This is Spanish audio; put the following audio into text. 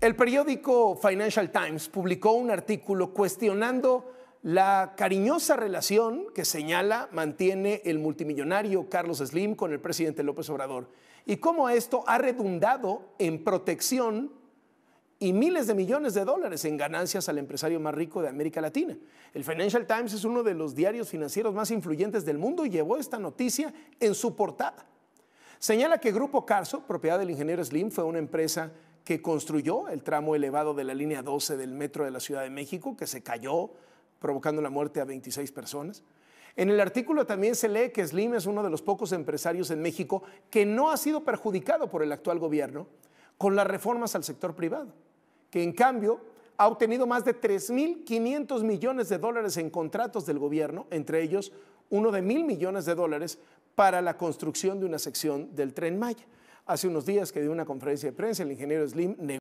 El periódico Financial Times publicó un artículo cuestionando la cariñosa relación que señala mantiene el multimillonario Carlos Slim con el presidente López Obrador y cómo esto ha redundado en protección y miles de millones de dólares en ganancias al empresario más rico de América Latina. El Financial Times es uno de los diarios financieros más influyentes del mundo y llevó esta noticia en su portada. Señala que Grupo Carso, propiedad del ingeniero Slim, fue una empresa que construyó el tramo elevado de la línea 12 del metro de la Ciudad de México, que se cayó, provocando la muerte a 26 personas. En el artículo también se lee que Slim es uno de los pocos empresarios en México que no ha sido perjudicado por el actual gobierno con las reformas al sector privado, que en cambio ha obtenido más de 3.500 millones de dólares en contratos del gobierno, entre ellos uno de mil millones de dólares para la construcción de una sección del tren Maya. Hace unos días que dio una conferencia de prensa el ingeniero Slim